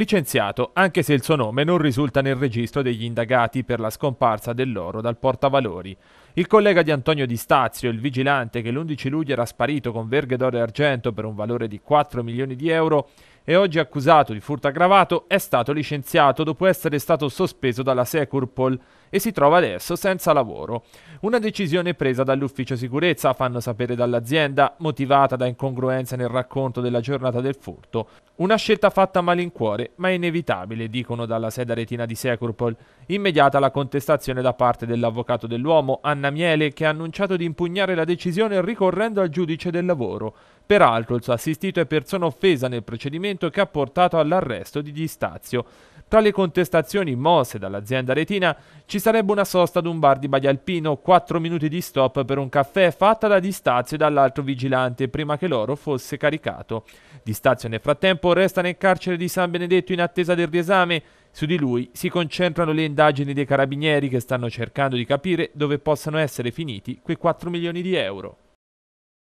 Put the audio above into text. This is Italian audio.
licenziato anche se il suo nome non risulta nel registro degli indagati per la scomparsa dell'oro dal portavalori. Il collega di Antonio Di Stazio, il vigilante che l'11 luglio era sparito con verghe d'oro e argento per un valore di 4 milioni di euro, e oggi accusato di furto aggravato, è stato licenziato dopo essere stato sospeso dalla Securpol e si trova adesso senza lavoro. Una decisione presa dall'ufficio sicurezza, fanno sapere dall'azienda, motivata da incongruenze nel racconto della giornata del furto. Una scelta fatta a malincuore, ma inevitabile, dicono dalla sede retina di Securpol. Immediata la contestazione da parte dell'avvocato dell'uomo, Anna Miele, che ha annunciato di impugnare la decisione ricorrendo al giudice del lavoro. Peraltro il suo assistito è persona offesa nel procedimento che ha portato all'arresto di Di Stazio. Tra le contestazioni mosse dall'azienda retina ci sarebbe una sosta ad un bar di Baglialpino, 4 minuti di stop per un caffè fatta da Di Stazio e dall'altro vigilante prima che l'oro fosse caricato. Di Stazio nel frattempo resta nel carcere di San Benedetto in attesa del riesame. Su di lui si concentrano le indagini dei carabinieri che stanno cercando di capire dove possano essere finiti quei 4 milioni di euro.